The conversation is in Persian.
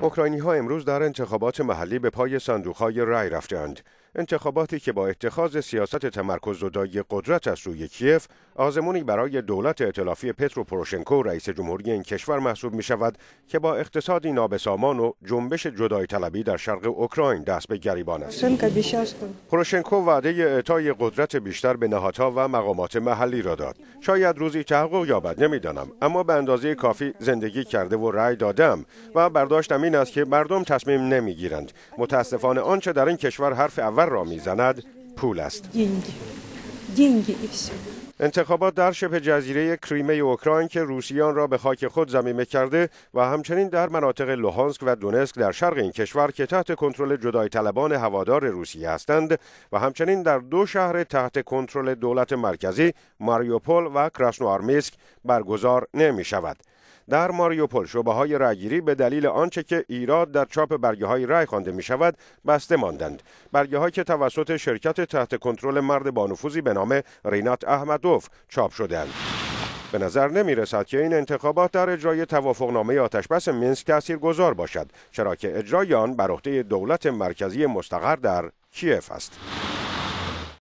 اوکراینی ها امروز در انتخابات محلی به پای صندوق های رای رفتند. انتخاباتی که با اتخاذ سیاست تمرکز زدایی قدرت از سوی کیف آزمونی برای دولت اطلافی پترو پروشنکو رئیس جمهوری این کشور محسوب می شود که با اقتصادی نابسامان و جنبش جدای طلبی در شرق اوکراین دست به گریبان است. پروشنکو وعده اعطای قدرت بیشتر به نهادها و مقامات محلی را داد. شاید روزی تحقق یابد نمیدانم اما به اندازه کافی زندگی کرده و رأی دادم و برداشتم این است که مردم تصمیم نمیگیرند. متاسفانه آنچه در این کشور حرف اول را میزند پول است انتخابات در شبه جزیره کریمه اوکراین که روسیان را به خاک خود زمینه کرده و همچنین در مناطق لوهانسک و دونسک در شرق این کشور که تحت کنترل جدای طلبان هوادار روسیه هستند و همچنین در دو شهر تحت کنترل دولت مرکزی ماریوپول و کراسنوارمیسک برگزار نمی شود. در ماریوپل شعبه های رایگیری به دلیل آنچه که ایراد در چاپ برگه های رای خوانده می شود بسته ماندند برگه های که توسط شرکت تحت کنترل مرد بانفوذی به نام رینات احمدوف چاپ شدند به نظر نمی رسد که این انتخابات در اجرای توافقنامه آتشبس مینسک تأثیر گذار باشد چرا که اجرای آن بر عهده دولت مرکزی مستقر در کیف است